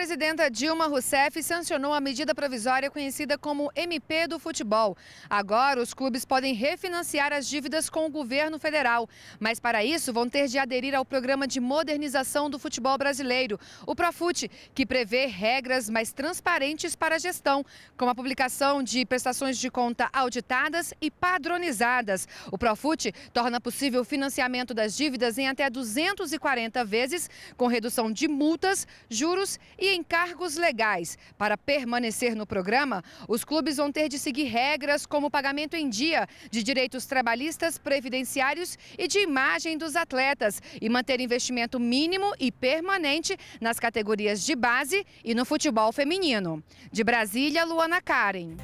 presidenta Dilma Rousseff sancionou a medida provisória conhecida como MP do futebol. Agora, os clubes podem refinanciar as dívidas com o governo federal, mas para isso vão ter de aderir ao programa de modernização do futebol brasileiro, o Profute, que prevê regras mais transparentes para a gestão, como a publicação de prestações de conta auditadas e padronizadas. O Profute torna possível o financiamento das dívidas em até 240 vezes, com redução de multas, juros e têm cargos legais. Para permanecer no programa, os clubes vão ter de seguir regras como pagamento em dia de direitos trabalhistas, previdenciários e de imagem dos atletas e manter investimento mínimo e permanente nas categorias de base e no futebol feminino. De Brasília, Luana Karen.